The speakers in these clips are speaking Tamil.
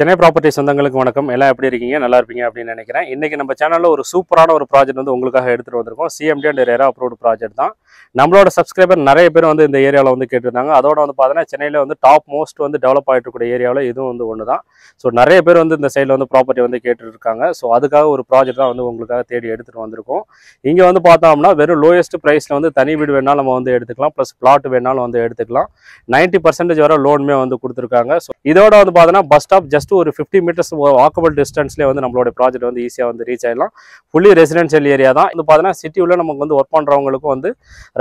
சென்னை ப்ராப்பர்ட்டி சொந்தங்களுக்கு வணக்கம் எல்லாம் எப்படி இருக்கீங்க நல்லா இருப்பீங்க அப்படின்னு நினைக்கிறேன் இன்றைக்கி நம்ம சேனலில் ஒரு சூப்பரான ஒரு ப்ராஜெக்ட் வந்து உங்களுக்காக எடுத்துகிட்டு வந்திருக்கோம் CMD and RERA approved project தான் நம்மளோட சப்ஸ்கிரைபர் நிறைய பேர் வந்து இந்த ஏரியாவில் வந்து கேட்டிருந்தாங்க அதோட வந்து பார்த்தீங்கன்னா சென்னையில் வந்து டாப் மோஸ்ட் வந்து டெவலப் ஆகிட்டு இருக்கக்கூடிய ஏரியாவில் இதுவும் வந்து ஒன்று தான் ஸோ நிறைய பேர் வந்து இந்த சைடில் வந்து ப்ராப்பர்ட்டி வந்து கேட்டுருக்காங்க ஸோ அதுக்காக ஒரு ப்ராஜெக்ட் தான் வந்து உங்களுக்காக தேடி எடுத்துகிட்டு வந்திருக்கோம் இங்கே வந்து பார்த்தோம்னா வெறும் லோயஸ்ட் ப்ரைஸில் வந்து தனி வீடு வேணாலும் நம்ம வந்து எடுத்துக்கலாம் ப்ளஸ் பிளாட் வேணாலும் வந்து எடுத்துக்கலாம் நைன்ட்டி பர்சன்டேஜ் வர லோனுமே வந்து கொடுத்துருக்காங்க ஸோ இதோட வந்து பார்த்தீங்கன்னா பஸ் ஸ்டாப் ஜஸ்ட் ஜஸ்ட் ஒரு ஃபிஃப்டி மீட்டர்ஸ் வாக்கபிள் டிஸ்டன்ஸ்லேயே வந்து நம்மளோட ப்ராஜெக்ட் வந்து ஈஸியாக வந்து ரீச் ஆகிடலாம் ஃபுல்லி ரெசிடென்ஷியல் ஏரியா தான் இது பார்த்தீங்கன்னா சிட்டி உள்ள நமக்கு வந்து ஒர்க் பண்ணுறவங்களுக்கும் வந்து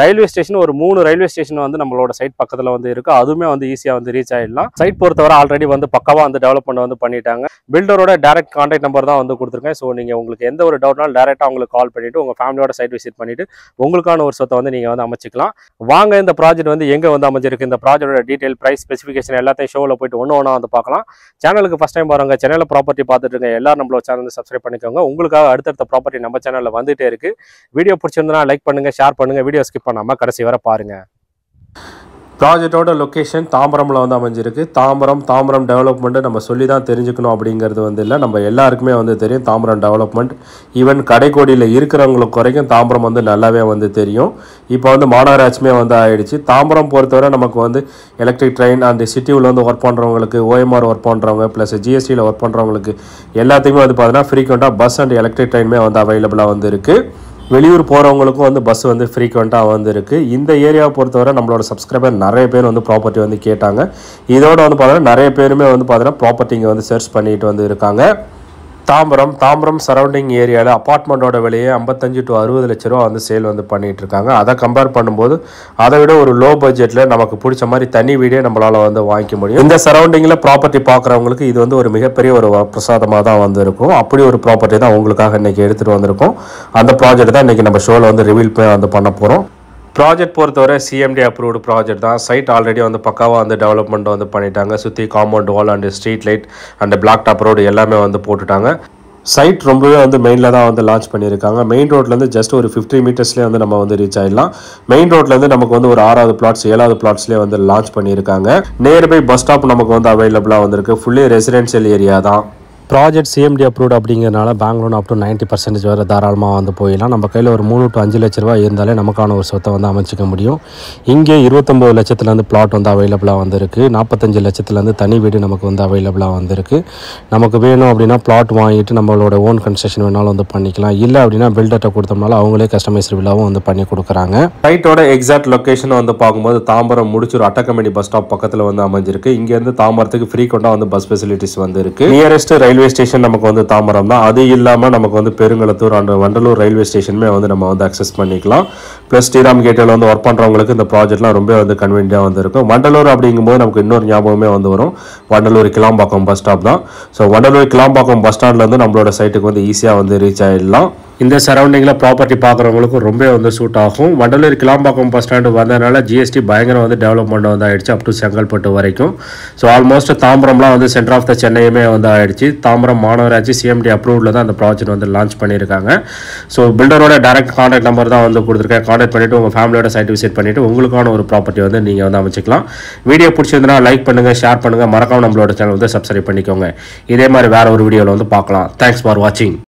ரயில்வே ஸ்டேஷன் ஒரு மூணு ரயில்வே ஸ்டேஷன் வந்து நம்மளோட சைட் பக்கத்தில் வந்து இருக்குது அதுவுமே வந்து ஈஸியாக வந்து ரீச் ஆகிடலாம் சைட் பொறுத்தவரை ஆல்ரெடி வந்து பக்கவாக வந்து டெவலப்மெண்ட் வந்து பண்ணிட்டாங்க பில்டரோட டேரக்ட் கான்டாக்ட் நம்பர் தான் வந்து கொடுத்துருக்கேன் ஸோ நீங்கள் உங்களுக்கு எந்த ஒரு டவுட்னாலும் டேரெக்டாக அவங்களுக்கு கால் பண்ணிவிட்டு உங்கள் ஃபேமிலியோட சைட் விசிட் பண்ணிவிட்டு உங்களுக்கான ஒரு சொத்தை வந்து நீங்கள் வந்து அமைச்சிக்கலாம் வாங்க இந்த ப்ராஜெக்ட் வந்து எங்கே வந்து அமைச்சிருக்கு இந்த ப்ராஜெக்டோட டீட்டெயில் ப்ரைஸ் ஸ்பெசிஃபிகேஷன் எல்லாத்தையும் ஷோவில் போயிட்டு ஒன்று ஒன்றா வந்து பார்க்கலாம் சேனலுக்கு சேனலுக்கு ஃபஸ்ட் டைம் வரவங்க சேனலில் ப்ராப்பர்ட்டி பார்த்துட்டு இருக்க எல்லாரும் நம்மளோட சேனல் சப்ஸ்கிரைப் பண்ணிக்கோங்க உங்களுக்காக அடுத்தடுத்த ப்ராப்பர்ட்டி நம்ம சேனலில் வந்துகிட்டே இருக்குது வீடியோ பிடிச்சிருந்தனா லைக் பண்ணுங்கள் ஷேர் பண்ணுங்கள் வீடியோ ஸ்கிப் பண்ணாமல் கடைசி வர பாருங்கள் ப்ராஜெக்டோட லொக்கேஷன் தாம்பரமில் வந்து அமைஞ்சிருக்கு தாம்பரம் தாம்பரம் டெவலப்மெண்ட்டு நம்ம சொல்லி தான் தெரிஞ்சுக்கணும் அப்படிங்கிறது வந்து இல்லை நம்ம எல்லாருக்குமே வந்து தெரியும் தாம்பரம் டெவலப்மெண்ட் ஈவன் கடைக்கோடியில் இருக்கிறவங்களுக்கு குறைக்கும் தாம்பரம் வந்து நல்லாவே வந்து தெரியும் இப்போ வந்து மாநகராட்சியுமே வந்து ஆகிடுச்சு தாம்பரம் பொறுத்தவரை நமக்கு வந்து எலக்ட்ரிக் ட்ரெயின் அந்த சிட்டியில் வந்து ஒர்க் பண்ணுறவங்களுக்கு ஓஎம்ஆர் ஒர்க் பண்ணுறவங்க ப்ளஸ் ஜிஎஸ்டியில் ஒர்க் பண்ணுறவங்களுக்கு எல்லாத்துக்குமே வந்து பார்த்தீங்கன்னா ஃப்ரீக்வெண்ட்டாக பஸ் அண்ட் எலக்ட்ரிக் ட்ரெயினுமே வந்து அவைலபிளாக வந்து இருக்குது வெளியூர் போகிறவங்களுக்கும் வந்து பஸ் வந்து ஃப்ரீக்வெண்ட்டாக வந்துருக்கு இந்த ஏரியாவை பொறுத்தவரை நம்மளோட சப்ஸ்கிரைபர் நிறைய பேர் வந்து ப்ராப்பர்ட்டி வந்து கேட்டாங்க இதோட வந்து பார்த்தோன்னா நிறைய பேருமே வந்து பார்த்தோன்னா ப்ராப்பர்ட்டிங்க வந்து சர்ச் பண்ணிட்டு வந்து இருக்காங்க தாம்பரம் தாம்பரம் சரௌண்டிங் ஏரியாவில் அப்பார்ட்மெண்ட்டோட விலையே ஐம்பத்தஞ்சு டு அறுபது லட்ச ரூபா வந்து சேல் வந்து பண்ணிகிட்டு இருக்காங்க அதை கம்பேர் பண்ணும்போது அதை விட ஒரு லோ பட்ஜெட்டில் நமக்கு பிடிச்ச மாதிரி தனி வீடே நம்மளால் வந்து வாங்கிக்க முடியும் இந்த சரௌண்டிங்கில் ப்ராப்பர்ட்டி பார்க்குறவங்களுக்கு இது வந்து ஒரு மிகப்பெரிய ஒரு பிரசாதமாக தான் வந்து இருக்கும் அப்படி ஒரு ப்ராப்பர்ட்டி தான் உங்களுக்காக இன்றைக்கி எடுத்துகிட்டு வந்திருக்கோம் அந்த ப்ராஜெக்ட் தான் இன்றைக்கி நம்ம ஷோவில் வந்து ரிவீல் வந்து பண்ண போகிறோம் ப்ராஜெக்ட் பொறுத்தவரை சிஎம்டி அப்ரூவ்டு ப்ராஜெக்ட் தான் சைட் ஆல்ரெடி வந்து பக்காவாக வந்து டெவலப்மெண்ட் வந்து பண்ணிட்டாங்க சுற்றி compound wall and street light and block top road எல்லாமே வந்து போட்டுட்டாங்க சைட் ரொம்பவே வந்து மெயினில் தான் வந்து லான்ச் பண்ணியிருக்காங்க மெயின் ரோட்லேருந்து ஜஸ்ட் ஒரு ஃபிஃப்டி மீட்டர்ஸ்லேயே வந்து நம்ம வந்து ரீச் ஆகிடலாம் மெயின் ரோட்லேருந்து நமக்கு வந்து ஒரு ஆறாவது பிளாட்ஸ் ஏழாவது பிளாட்ஸ்லேயே வந்து லான்ச் பண்ணியிருக்காங்க நியர்பை பஸ் ஸ்டாப் நமக்கு வந்து அவைலபிளாக வந்திருக்கு ஃபுல்லி ரெசிடென்ஷியல் ஏரியா தான் ப்ராஜெக்ட் சிஎம்டி அப்ரூவ் அப்படிங்கிறனால bank loan up to ninety percentage வேறு தாராளமாக வந்து போயிடலாம் நம்ம கையில் ஒரு மூணு டு அஞ்சு லட்ச ரூபா இருந்தாலே நமக்கான ஒரு சொத்தை வந்து அமைச்சிக்க முடியும் இங்கே இருபத்தொம்பது லட்சத்துலேருந்து பிளாட் வந்து அவைலபிளாக வந்திருக்கு நாற்பத்தஞ்சு லட்சத்துலேருந்து தனி வீடு நமக்கு வந்து அவைலபிளாக வந்திருக்கு நமக்கு வேணும் அப்படின்னா பிளாட் வாங்கிட்டு நம்மளோட ஓன் கன்ஸ்ட்ரக்ஷன் வேணாலும் வந்து பண்ணிக்கலாம் இல்லை அப்படின்னா பில்டர்கிட்ட கொடுத்தோம்னாலும் அவங்களே கஸ்டமைஸ் விழாவும் வந்து பண்ணி கொடுக்குறாங்க ஃபைட்டோட எக்ஸாக்ட் லொக்கேஷன் வந்து பார்க்கும்போது தாம்பரம் ஒரு அட்டக்கமேடி பஸ் ஸ்டாப் பக்கத்தில் வந்து அமைஞ்சிருக்கு இங்கேருந்து தாம்பரத்துக்கு ஃப்ரீக்வெண்ட்டாக வந்து பஸ் ஃபெசிலிட்டிஸ் வந்து இருக்குது நியரஸ்ட் ரயில் ரயில்வே ஸ்டேஷன் நமக்கு வந்து தாம்பரம் தான் அது இல்லாமல் நமக்கு வந்து பெருங்கலத்தூர் அண்ட் வண்டலூர் ரயில்வே ஸ்டேஷனுமே வந்து நம்ம வந்து அக்சஸ் பண்ணிக்கலாம் ப்ளஸ் ஸ்ரீராம் கேட்டில் வந்து ஒர்க் பண்ணுறவங்களுக்கு இந்த ப்ராஜெக்ட்லாம் ரொம்ப வந்து கன்வீனியாக வந்து இருக்கும் வண்டலூர் அப்படிங்கும்போது நமக்கு இன்னொரு ஞாபகமே வந்து வரும் வண்டலூர் கிளாம்பாக்கம் பஸ் ஸ்டாப் தான் ஸோ வண்டலூர் கிளாம்பாக்கம் பஸ் ஸ்டாண்ட்லேருந்து நம்மளோட சைட்டுக்கு வந்து ஈஸியாக வந்து ரீச் ஆகிடலாம் இந்த சரௌண்டிங்கில் ப்ராப்பர்ட்டி பார்க்குறவங்களுக்கும் ரொம்ப வந்து சூட் ஆகும் வண்டலூர் கிளாம்பாக்கம் பஸ் ஸ்டாண்டு வந்ததுனால ஜிஎஸ்டி பயங்கரம் வந்து டெவலப்மெண்ட் வந்து ஆயிடுச்சு அப் டு செங்கல்பட்டு வரைக்கும் ஸோ ஆல்மோஸ்ட் தாம்பரம்லாம் வந்து சென்டர் ஆஃப் த சென்னையுமே வந்து ஆயிடுச்சு தாம்பரம் மாநகராட்சி சிஎம்டி அப்ரூவ்டில் தான் அந்த ப்ராஜெக்ட் வந்து லான்ச் பண்ணியிருக்காங்க ஸோ பில்டரோட டேரக்ட் கான்டாக்ட் நம்பர் தான் வந்து கொடுத்துருக்கேன் கான்டாக்ட் பண்ணிவிட்டு உங்கள் ஃபேமிலியோட சைட் விசிட் பண்ணிவிட்டு உங்களுக்கான ஒரு ப்ராப்பர்ட்டி வந்து நீங்கள் வந்து அமைச்சிக்கலாம் வீடியோ பிடிச்சிருந்தனா லைக் பண்ணுங்கள் ஷேர் பண்ணுங்கள் மறக்காமல் நம்மளோட சேனல் வந்து சப்ஸ்கிரைப் பண்ணிக்கோங்க இதே மாதிரி வேறு ஒரு வீடியோவில் வந்து பார்க்கலாம் தேங்க்ஸ் ஃபார் வாட்சிங்